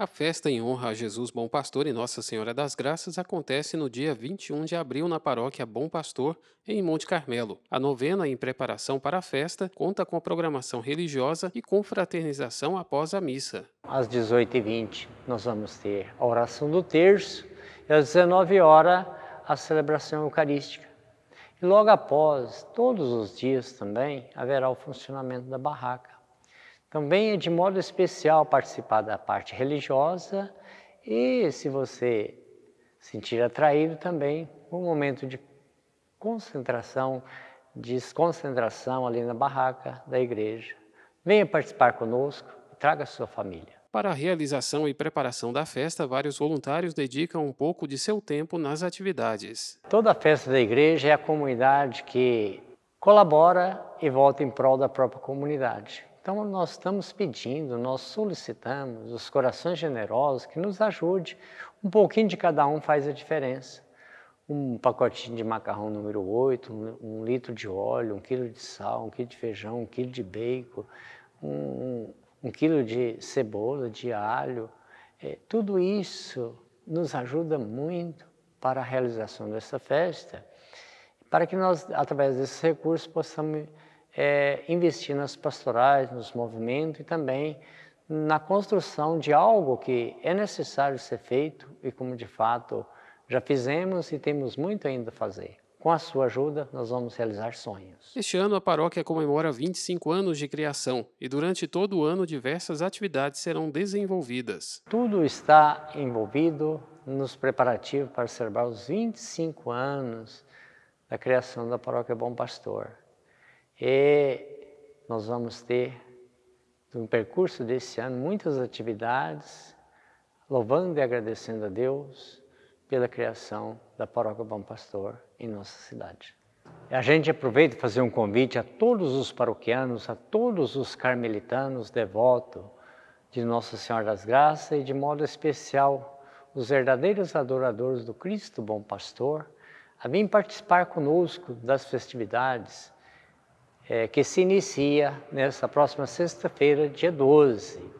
A festa em honra a Jesus Bom Pastor e Nossa Senhora das Graças acontece no dia 21 de abril na paróquia Bom Pastor, em Monte Carmelo. A novena em preparação para a festa conta com a programação religiosa e com fraternização após a missa. Às 18h20 nós vamos ter a oração do terço e às 19 horas a celebração eucarística. E logo após, todos os dias também, haverá o funcionamento da barraca também é de modo especial participar da parte religiosa e, se você sentir atraído, também um momento de concentração, desconcentração ali na barraca da igreja. Venha participar conosco e traga sua família. Para a realização e preparação da festa, vários voluntários dedicam um pouco de seu tempo nas atividades. Toda a festa da igreja é a comunidade que colabora e volta em prol da própria comunidade. Então, nós estamos pedindo, nós solicitamos os corações generosos que nos ajude. Um pouquinho de cada um faz a diferença. Um pacotinho de macarrão número 8, um, um litro de óleo, um quilo de sal, um quilo de feijão, um quilo de bacon, um, um quilo de cebola, de alho. É, tudo isso nos ajuda muito para a realização dessa festa para que nós, através desses recursos, possamos é, investir nas pastorais, nos movimentos e também na construção de algo que é necessário ser feito e como de fato já fizemos e temos muito ainda a fazer. Com a sua ajuda, nós vamos realizar sonhos. Este ano, a paróquia comemora 25 anos de criação e durante todo o ano diversas atividades serão desenvolvidas. Tudo está envolvido nos preparativos para celebrar os 25 anos da criação da paróquia Bom Pastor. E nós vamos ter, no percurso desse ano, muitas atividades, louvando e agradecendo a Deus pela criação da paróquia Bom Pastor em nossa cidade. A gente aproveita para fazer um convite a todos os paroquianos, a todos os carmelitanos devotos de Nossa Senhora das Graças e, de modo especial, os verdadeiros adoradores do Cristo Bom Pastor, a vir participar conosco das festividades é, que se inicia nesta próxima sexta-feira, dia 12.